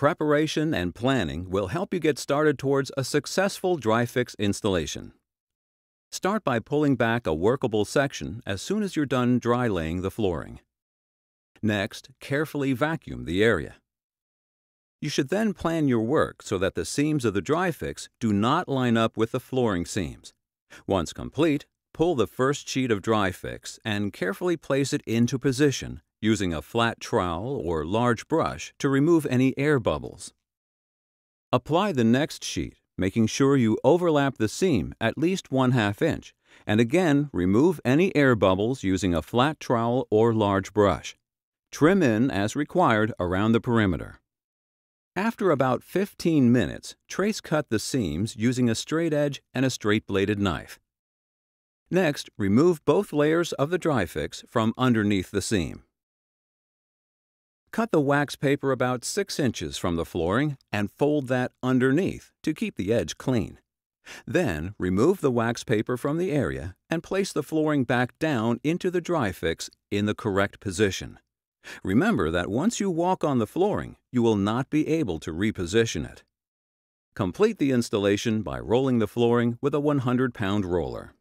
Preparation and planning will help you get started towards a successful dry-fix installation. Start by pulling back a workable section as soon as you're done dry laying the flooring. Next, carefully vacuum the area. You should then plan your work so that the seams of the dry fix do not line up with the flooring seams. Once complete, pull the first sheet of dry fix and carefully place it into position using a flat trowel or large brush to remove any air bubbles. Apply the next sheet, making sure you overlap the seam at least 1 half inch, and again remove any air bubbles using a flat trowel or large brush. Trim in as required around the perimeter. After about 15 minutes, trace cut the seams using a straight edge and a straight bladed knife. Next, remove both layers of the dry fix from underneath the seam. Cut the wax paper about 6 inches from the flooring and fold that underneath to keep the edge clean. Then, remove the wax paper from the area and place the flooring back down into the dry fix in the correct position. Remember that once you walk on the flooring, you will not be able to reposition it. Complete the installation by rolling the flooring with a 100-pound roller.